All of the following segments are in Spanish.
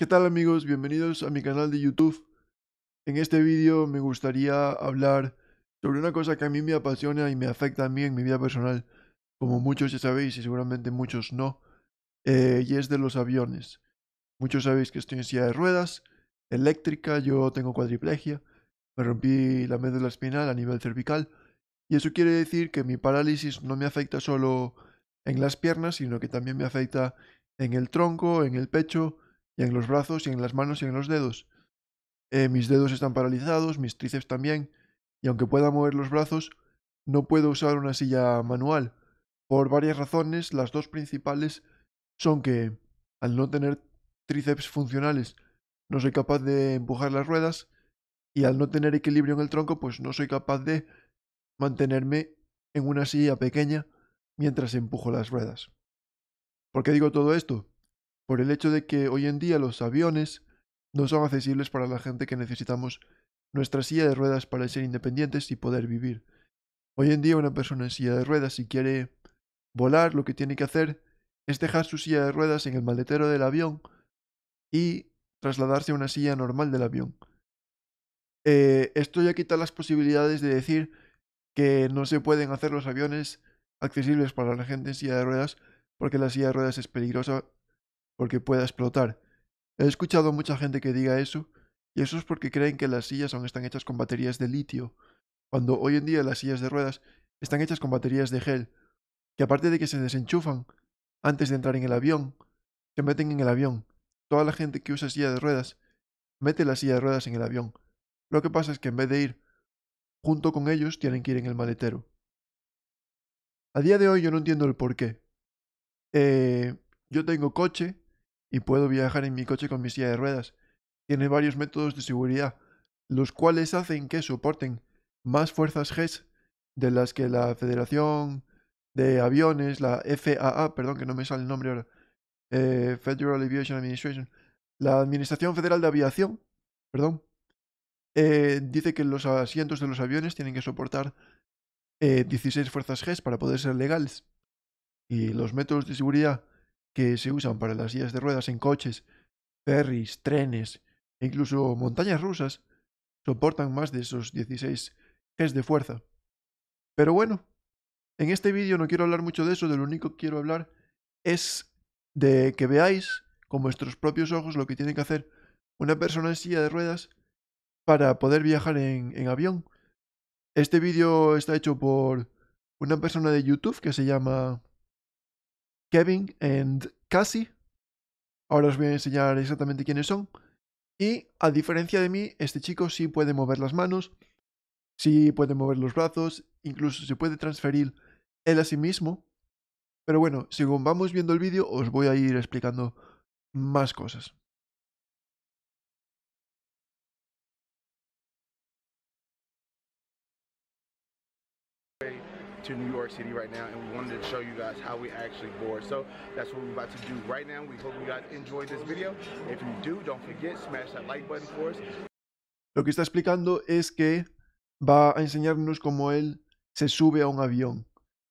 ¿Qué tal amigos? Bienvenidos a mi canal de YouTube. En este vídeo me gustaría hablar sobre una cosa que a mí me apasiona y me afecta a mí en mi vida personal, como muchos ya sabéis y seguramente muchos no, eh, y es de los aviones. Muchos sabéis que estoy en silla de ruedas, eléctrica, yo tengo cuadriplegia, me rompí la médula espinal a nivel cervical, y eso quiere decir que mi parálisis no me afecta solo en las piernas, sino que también me afecta en el tronco, en el pecho, y en los brazos y en las manos y en los dedos. Eh, mis dedos están paralizados, mis tríceps también, y aunque pueda mover los brazos, no puedo usar una silla manual. Por varias razones, las dos principales son que, al no tener tríceps funcionales, no soy capaz de empujar las ruedas, y al no tener equilibrio en el tronco, pues no soy capaz de mantenerme en una silla pequeña mientras empujo las ruedas. ¿Por qué digo todo esto? por el hecho de que hoy en día los aviones no son accesibles para la gente que necesitamos nuestra silla de ruedas para ser independientes y poder vivir. Hoy en día una persona en silla de ruedas si quiere volar lo que tiene que hacer es dejar su silla de ruedas en el maletero del avión y trasladarse a una silla normal del avión. Eh, esto ya quita las posibilidades de decir que no se pueden hacer los aviones accesibles para la gente en silla de ruedas porque la silla de ruedas es peligrosa porque pueda explotar. He escuchado a mucha gente que diga eso, y eso es porque creen que las sillas aún están hechas con baterías de litio, cuando hoy en día las sillas de ruedas están hechas con baterías de gel, que aparte de que se desenchufan antes de entrar en el avión, se meten en el avión. Toda la gente que usa silla de ruedas mete la silla de ruedas en el avión. Lo que pasa es que en vez de ir junto con ellos, tienen que ir en el maletero. A día de hoy yo no entiendo el por qué. Eh, yo tengo coche, y puedo viajar en mi coche con mi silla de ruedas. Tiene varios métodos de seguridad, los cuales hacen que soporten más fuerzas GES de las que la Federación de Aviones, la FAA, perdón que no me sale el nombre ahora, eh, Federal Aviation Administration, la Administración Federal de Aviación, perdón, eh, dice que los asientos de los aviones tienen que soportar 16 eh, fuerzas GES para poder ser legales. Y los métodos de seguridad que se usan para las sillas de ruedas en coches, ferries, trenes e incluso montañas rusas soportan más de esos 16 es de fuerza. Pero bueno, en este vídeo no quiero hablar mucho de eso, de lo único que quiero hablar es de que veáis con vuestros propios ojos lo que tiene que hacer una persona en silla de ruedas para poder viajar en, en avión. Este vídeo está hecho por una persona de YouTube que se llama Kevin and Cassie. Ahora os voy a enseñar exactamente quiénes son. Y a diferencia de mí, este chico sí puede mover las manos, sí puede mover los brazos, incluso se puede transferir él a sí mismo. Pero bueno, según vamos viendo el vídeo, os voy a ir explicando más cosas. to New York City right now and we wanted to show you guys how we actually board. So that's what we're about to do right now. We hope you guys enjoyed this video. If you do, don't forget, smash that like button for us. Lo que está explicando es que va a enseñarnos cómo él se sube a un avión,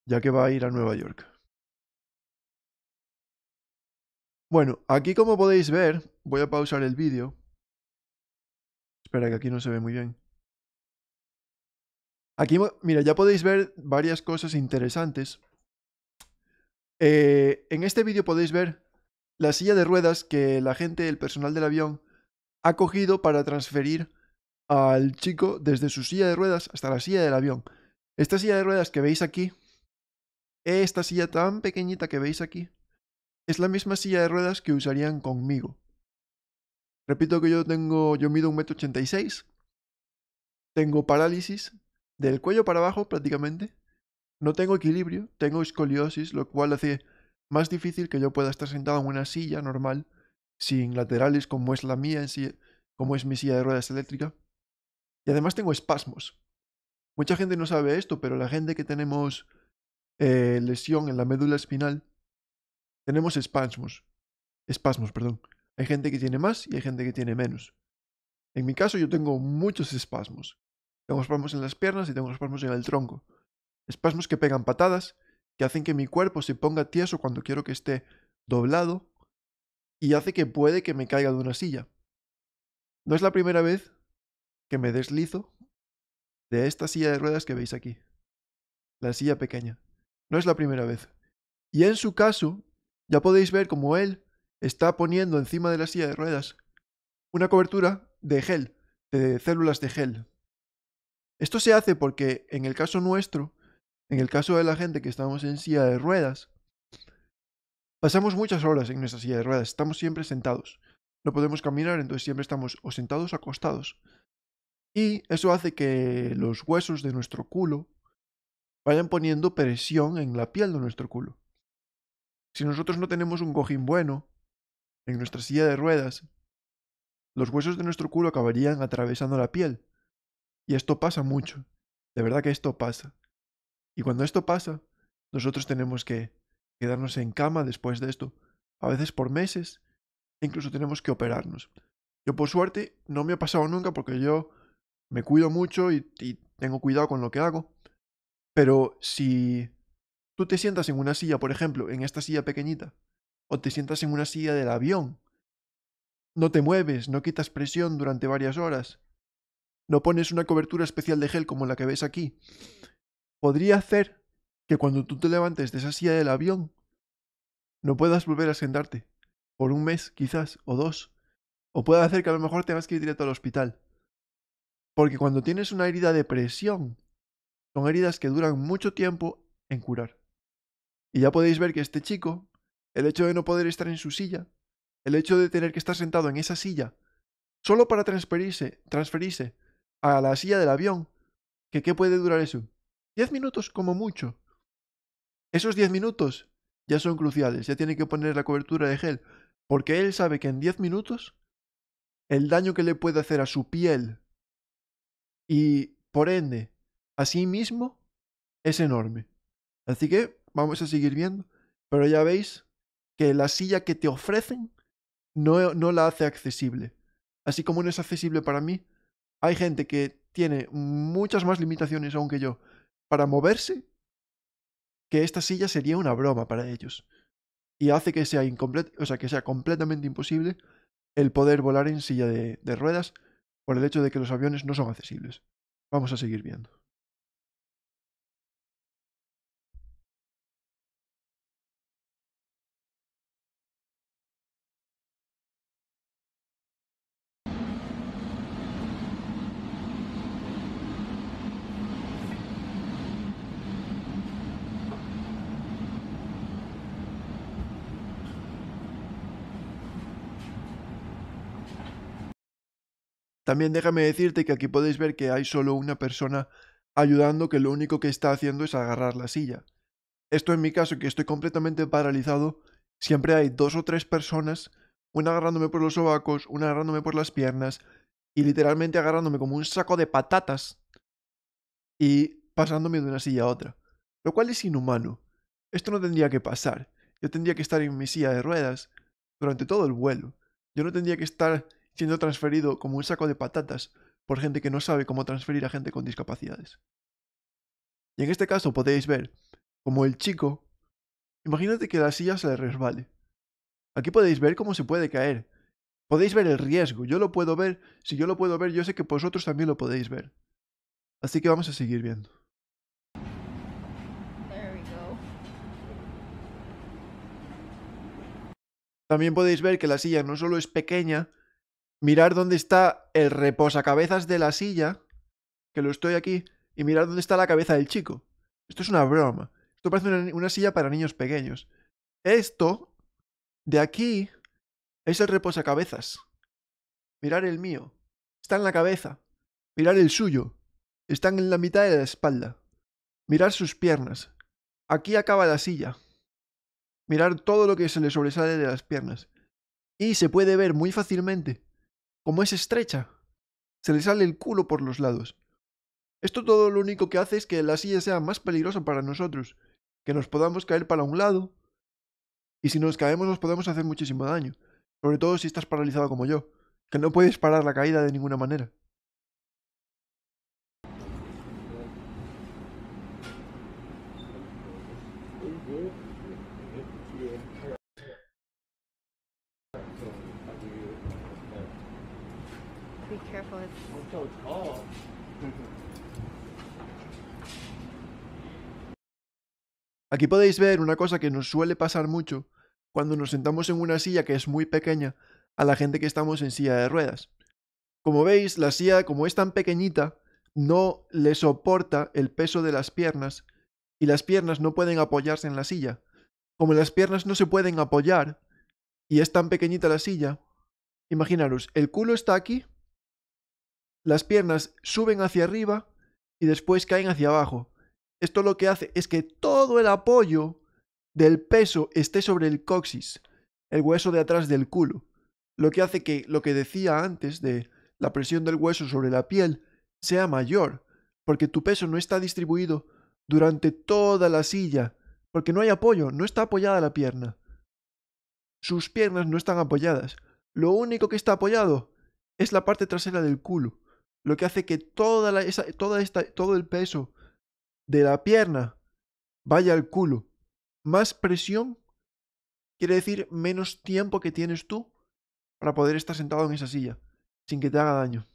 ya que va a ir a Nueva York. Bueno, aquí como podéis ver, voy a pausar el vídeo. Espera que aquí no se ve muy bien. Aquí, mira, ya podéis ver varias cosas interesantes. Eh, en este vídeo podéis ver la silla de ruedas que la gente, el personal del avión, ha cogido para transferir al chico desde su silla de ruedas hasta la silla del avión. Esta silla de ruedas que veis aquí, esta silla tan pequeñita que veis aquí, es la misma silla de ruedas que usarían conmigo. Repito que yo tengo, yo mido un metro tengo parálisis, del cuello para abajo prácticamente. No tengo equilibrio, tengo escoliosis, lo cual hace más difícil que yo pueda estar sentado en una silla normal, sin laterales como es la mía, en como es mi silla de ruedas eléctrica. Y además tengo espasmos. Mucha gente no sabe esto, pero la gente que tenemos eh, lesión en la médula espinal, tenemos espasmos. Espasmos, perdón. Hay gente que tiene más y hay gente que tiene menos. En mi caso yo tengo muchos espasmos. Tengo espasmos en las piernas y tengo espasmos en el tronco. Espasmos que pegan patadas, que hacen que mi cuerpo se ponga tieso cuando quiero que esté doblado y hace que puede que me caiga de una silla. No es la primera vez que me deslizo de esta silla de ruedas que veis aquí. La silla pequeña. No es la primera vez. Y en su caso, ya podéis ver como él está poniendo encima de la silla de ruedas una cobertura de gel, de células de gel, esto se hace porque en el caso nuestro, en el caso de la gente que estamos en silla de ruedas, pasamos muchas horas en nuestra silla de ruedas, estamos siempre sentados. No podemos caminar, entonces siempre estamos o sentados o acostados. Y eso hace que los huesos de nuestro culo vayan poniendo presión en la piel de nuestro culo. Si nosotros no tenemos un cojín bueno en nuestra silla de ruedas, los huesos de nuestro culo acabarían atravesando la piel y esto pasa mucho. De verdad que esto pasa. Y cuando esto pasa, nosotros tenemos que quedarnos en cama después de esto, a veces por meses, e incluso tenemos que operarnos. Yo por suerte no me ha pasado nunca porque yo me cuido mucho y, y tengo cuidado con lo que hago, pero si tú te sientas en una silla, por ejemplo, en esta silla pequeñita, o te sientas en una silla del avión, no te mueves, no quitas presión durante varias horas, no pones una cobertura especial de gel como la que ves aquí, podría hacer que cuando tú te levantes de esa silla del avión, no puedas volver a sentarte. Por un mes, quizás, o dos. O puede hacer que a lo mejor tengas que ir directo al hospital. Porque cuando tienes una herida de presión, son heridas que duran mucho tiempo en curar. Y ya podéis ver que este chico, el hecho de no poder estar en su silla, el hecho de tener que estar sentado en esa silla, solo para transferirse, transferirse a la silla del avión. ¿Que qué puede durar eso? Diez minutos como mucho. Esos diez minutos ya son cruciales, ya tiene que poner la cobertura de gel, porque él sabe que en diez minutos el daño que le puede hacer a su piel y por ende a sí mismo es enorme. Así que vamos a seguir viendo, pero ya veis que la silla que te ofrecen no, no la hace accesible. Así como no es accesible para mí, hay gente que tiene muchas más limitaciones aún que yo para moverse, que esta silla sería una broma para ellos. Y hace que sea, o sea, que sea completamente imposible el poder volar en silla de ruedas por el hecho de que los aviones no son accesibles. Vamos a seguir viendo. También déjame decirte que aquí podéis ver que hay solo una persona ayudando que lo único que está haciendo es agarrar la silla. Esto en mi caso, que estoy completamente paralizado, siempre hay dos o tres personas, una agarrándome por los sobacos, una agarrándome por las piernas y literalmente agarrándome como un saco de patatas y pasándome de una silla a otra. Lo cual es inhumano. Esto no tendría que pasar. Yo tendría que estar en mi silla de ruedas durante todo el vuelo. Yo no tendría que estar siendo transferido como un saco de patatas por gente que no sabe cómo transferir a gente con discapacidades. Y en este caso podéis ver como el chico, imagínate que la silla se le resbale. Aquí podéis ver cómo se puede caer. Podéis ver el riesgo, yo lo puedo ver, si yo lo puedo ver, yo sé que vosotros también lo podéis ver. Así que vamos a seguir viendo. También podéis ver que la silla no solo es pequeña, mirar dónde está el reposacabezas de la silla, que lo estoy aquí, y mirar dónde está la cabeza del chico. Esto es una broma. Esto parece una, silla para niños pequeños. Esto de aquí es el reposacabezas. Mirar el mío. Está en la cabeza. Mirar el suyo. está en la mitad de la espalda. Mirar sus piernas. Aquí acaba la silla. Mirar todo lo que se le sobresale de las piernas. Y se puede ver muy fácilmente como es estrecha, se le sale el culo por los lados. Esto todo lo único que hace es que la silla sea más peligrosa para nosotros, que nos podamos caer para un lado, y si nos caemos nos podemos hacer muchísimo daño, sobre todo si estás paralizado como yo, que no puedes parar la caída de ninguna manera. Oh. Aquí podéis ver una cosa que nos suele pasar mucho cuando nos sentamos en una silla que es muy pequeña a la gente que estamos en silla de ruedas. Como veis, la silla, como es tan pequeñita, no le soporta el peso de las piernas y las piernas no pueden apoyarse en la silla. Como las piernas no se pueden apoyar y es tan pequeñita la silla, imaginaros, el culo está aquí las piernas suben hacia arriba y después caen hacia abajo. Esto lo que hace es que todo el apoyo del peso esté sobre el coxis, el hueso de atrás del culo. Lo que hace que lo que decía antes de la presión del hueso sobre la piel sea mayor, porque tu peso no está distribuido durante toda la silla, porque no hay apoyo, no está apoyada la pierna. Sus piernas no están apoyadas. Lo único que está apoyado es la parte trasera del culo lo que hace que toda, esa, toda esta, todo el peso de la pierna vaya al culo. Más presión quiere decir menos tiempo que tienes tú para poder estar sentado en esa silla sin que te haga daño.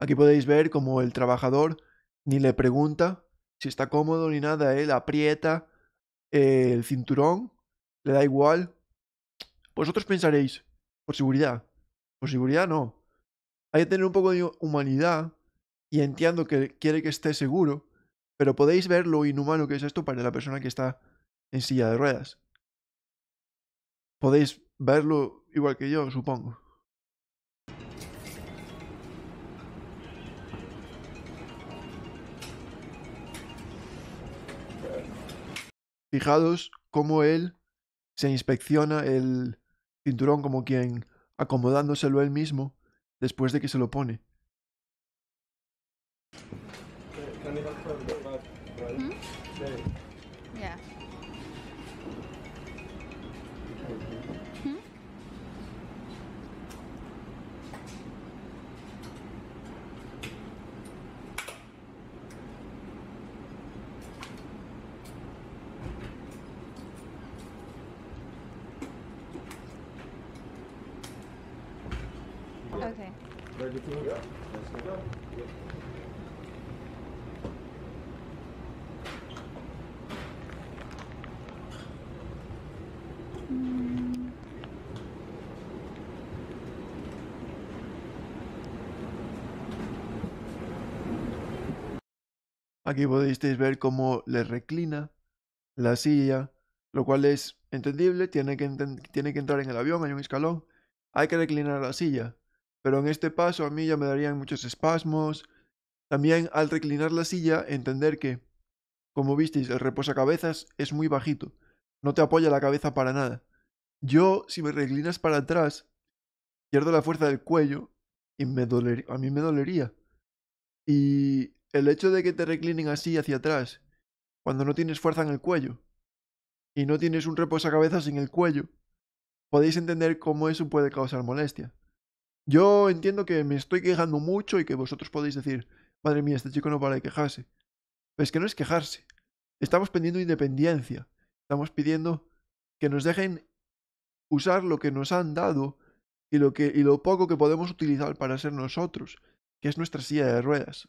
Aquí podéis ver como el trabajador ni le pregunta si está cómodo ni nada, él aprieta eh, el cinturón, le da igual. Vosotros pensaréis, por seguridad, por seguridad no. Hay que tener un poco de humanidad y entiendo que quiere que esté seguro, pero podéis ver lo inhumano que es esto para la persona que está en silla de ruedas. Podéis verlo igual que yo, supongo. Fijados cómo él se inspecciona el cinturón como quien acomodándoselo él mismo después de que se lo pone. Aquí podéis ver cómo le reclina la silla, lo cual es entendible, tiene que, entrar en el avión, hay un escalón, hay que reclinar la silla. Pero en este paso a mí ya me darían muchos espasmos. También al reclinar la silla, entender que, como visteis, el reposacabezas es muy bajito, no te apoya la cabeza para nada. Yo, si me reclinas para atrás, pierdo la fuerza del cuello y a mí me dolería. Y el hecho de que te reclinen así hacia atrás, cuando no tienes fuerza en el cuello y no tienes un reposacabezas en el cuello, podéis entender cómo eso puede causar molestia. Yo entiendo que me estoy quejando mucho y que vosotros podéis decir, madre mía, este chico no para de quejarse. Pero es que no es quejarse. Estamos pidiendo independencia. Estamos pidiendo que nos dejen usar lo que nos han dado y lo, que, y lo poco que podemos utilizar para ser nosotros, que es nuestra silla de ruedas.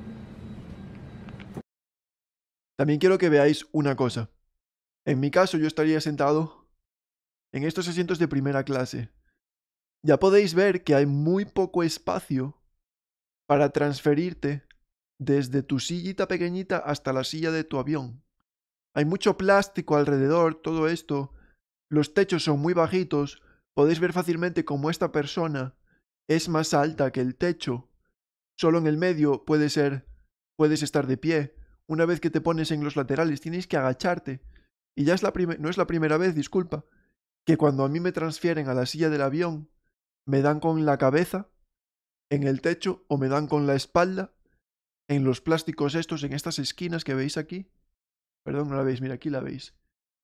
También quiero que veáis una cosa. En mi caso yo estaría sentado en estos asientos de primera clase. Ya podéis ver que hay muy poco espacio para transferirte desde tu sillita pequeñita hasta la silla de tu avión. Hay mucho plástico alrededor, todo esto. Los techos son muy bajitos. Podéis ver fácilmente cómo esta persona es más alta que el techo. Solo en el medio puede ser, puedes estar de pie, una vez que te pones en los laterales, tienes que agacharte. Y ya es la no es la primera vez, disculpa, que cuando a mí me transfieren a la silla del avión, me dan con la cabeza en el techo o me dan con la espalda en los plásticos estos, en estas esquinas que veis aquí. Perdón, no la veis, mira, aquí la veis.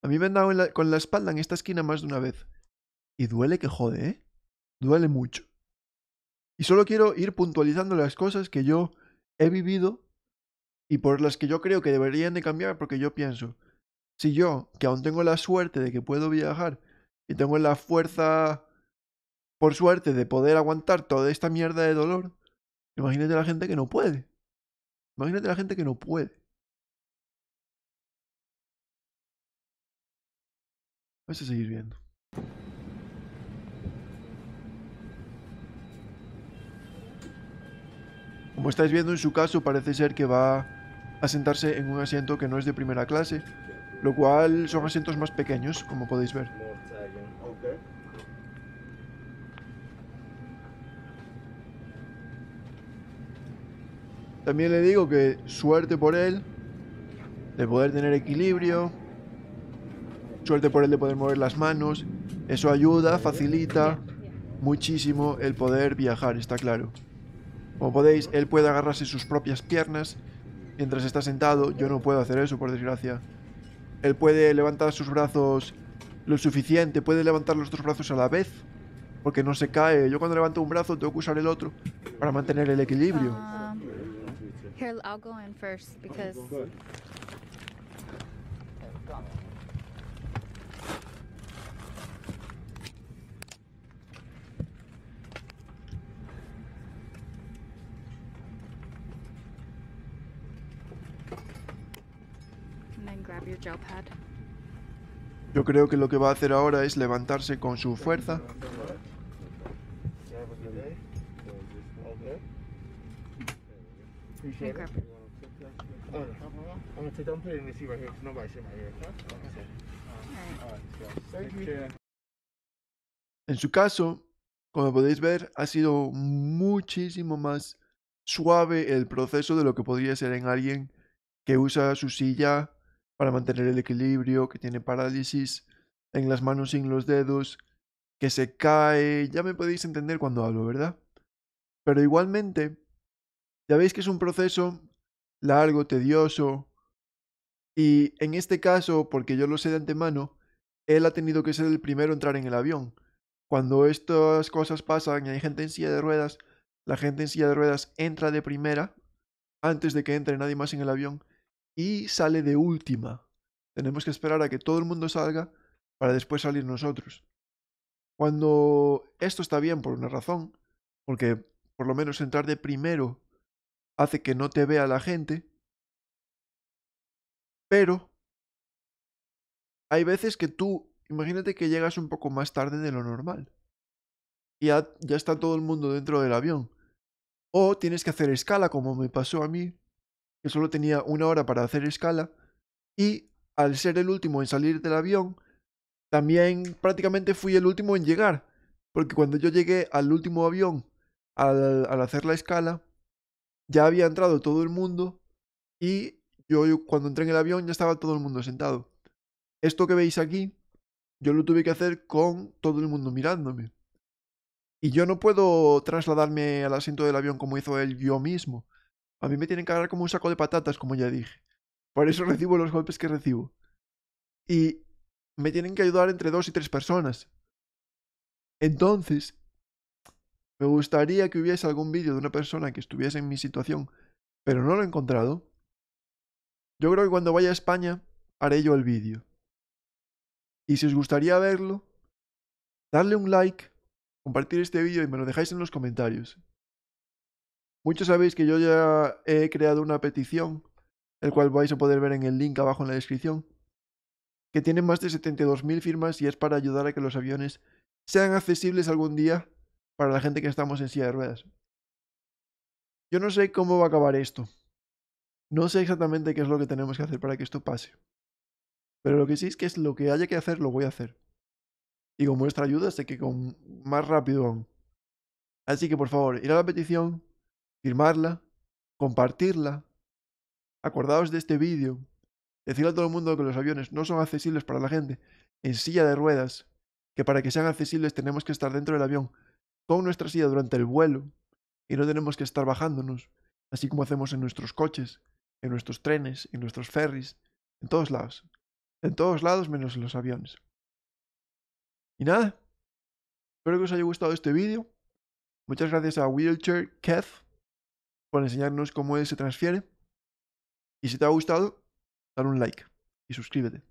A mí me han dado con la espalda en esta esquina más de una vez. Y duele que jode, ¿eh? Duele mucho. Y solo quiero ir puntualizando las cosas que yo he vivido y por las que yo creo que deberían de cambiar porque yo pienso, si yo, que aún tengo la suerte de que puedo viajar y tengo la fuerza, por suerte, de poder aguantar toda esta mierda de dolor, imagínate la gente que no puede. Imagínate la gente que no puede. Vamos a seguir viendo. Como estáis viendo en su caso parece ser que va Asentarse en un asiento que no es de primera clase, lo cual son asientos más pequeños, como podéis ver. También le digo que suerte por él de poder tener equilibrio, suerte por él de poder mover las manos, eso ayuda, facilita muchísimo el poder viajar, está claro. Como podéis, él puede agarrarse sus propias piernas Mientras está sentado, yo no puedo hacer eso, por desgracia. Él puede levantar sus brazos lo suficiente, puede levantar los dos brazos a la vez, porque no se cae. Yo cuando levanto un brazo tengo que usar el otro para mantener el equilibrio. Um, Yo creo que lo que va a hacer ahora es levantarse con su fuerza. En su caso, como podéis ver, ha sido muchísimo más suave el proceso de lo que podría ser en alguien que usa su silla para mantener el equilibrio, que tiene parálisis en las manos y en los dedos, que se cae, ya me podéis entender cuando hablo, ¿verdad? Pero igualmente, ya veis que es un proceso largo, tedioso, y en este caso, porque yo lo sé de antemano, él ha tenido que ser el primero a entrar en el avión. Cuando estas cosas pasan y hay gente en silla de ruedas, la gente en silla de ruedas entra de primera antes de que entre nadie más en el avión y sale de última. Tenemos que esperar a que todo el mundo salga para después salir nosotros. Cuando esto está bien por una razón, porque por lo menos entrar de primero hace que no te vea la gente, pero hay veces que tú, imagínate que llegas un poco más tarde de lo normal y ya, está todo el mundo dentro del avión. O tienes que hacer escala, como me pasó a mí, que solo tenía una hora para hacer escala, y al ser el último en salir del avión, también prácticamente fui el último en llegar, porque cuando yo llegué al último avión, al, al hacer la escala, ya había entrado todo el mundo y cuando entré en el avión ya estaba todo el mundo sentado. Esto que veis aquí, yo lo tuve que hacer con todo el mundo mirándome. Y yo no puedo trasladarme al asiento del avión como hizo él yo mismo. A mí me tienen que agarrar como un saco de patatas, como ya dije. Por eso recibo los golpes que recibo. Y me tienen que ayudar entre dos y tres personas. Entonces, me gustaría que hubiese algún vídeo de una persona que estuviese en mi situación, pero no lo he encontrado. Yo creo que cuando vaya a España haré yo el vídeo. Y si os gustaría verlo, darle un like, compartir este vídeo y me lo dejáis en los comentarios. Muchos sabéis que yo ya he creado una petición, el cual vais a poder ver en el link abajo en la descripción, que tiene más de 72.000 firmas y es para ayudar a que los aviones sean accesibles algún día para la gente que estamos en silla de ruedas. Yo no sé cómo va a acabar esto. No sé exactamente qué es lo que tenemos que hacer para que esto pase. Pero lo que sí es que es lo que haya que hacer, lo voy a hacer. Y con vuestra ayuda sé que con más rápido aún. Así que por favor, ir a la petición, firmarla, compartirla. Acordaos de este vídeo. Decirle a todo el mundo que los aviones no son accesibles para la gente en silla de ruedas, que para que sean accesibles tenemos que estar dentro del avión con nuestra silla durante el vuelo y no tenemos que estar bajándonos, así como hacemos en nuestros coches, en nuestros trenes, en nuestros ferries, en todos lados. En todos lados menos en los aviones. Y nada, espero que os haya gustado este vídeo. Muchas gracias a Wheelchair por enseñarnos cómo él se transfiere. Y si te ha gustado, dale un like y suscríbete.